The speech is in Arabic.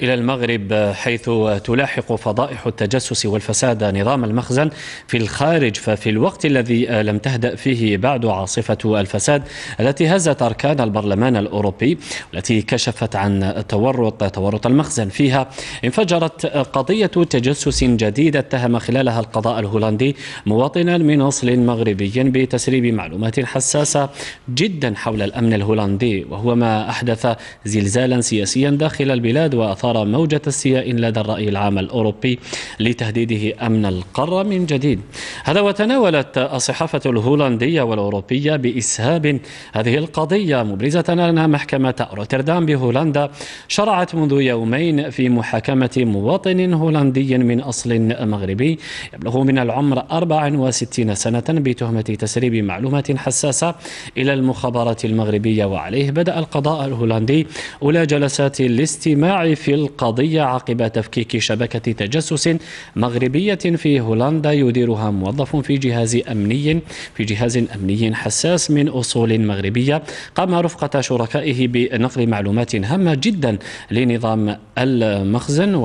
إلى المغرب حيث تلاحق فضائح التجسس والفساد نظام المخزن في الخارج ففي الوقت الذي لم تهدأ فيه بعد عاصفة الفساد التي هزت أركان البرلمان الأوروبي التي كشفت عن تورط تورط المخزن فيها انفجرت قضية تجسس جديدة اتهم خلالها القضاء الهولندي مواطنا من أصل مغربي بتسريب معلومات حساسة جدا حول الأمن الهولندي وهو ما أحدث زلزالا سياسيا داخل البلاد وأثار أثار موجة استياء لدى الرأي العام الأوروبي لتهديده أمن القارة من جديد هذا وتناولت الصحافة الهولندية والأوروبية بإسهاب هذه القضية مبرزة أن محكمة روتردام بهولندا شرعت منذ يومين في محاكمة مواطن هولندي من أصل مغربي يبلغ من العمر 64 سنة بتهمة تسريب معلومات حساسة إلى المخابرات المغربية وعليه بدأ القضاء الهولندي أولى جلسات الاستماع في القضية عقب تفكيك شبكة تجسس مغربية في هولندا يديرها موظف في جهاز أمني في جهاز أمني حساس من أصول مغربية قام رفقة شركائه بنقل معلومات هامة جدا لنظام المخزن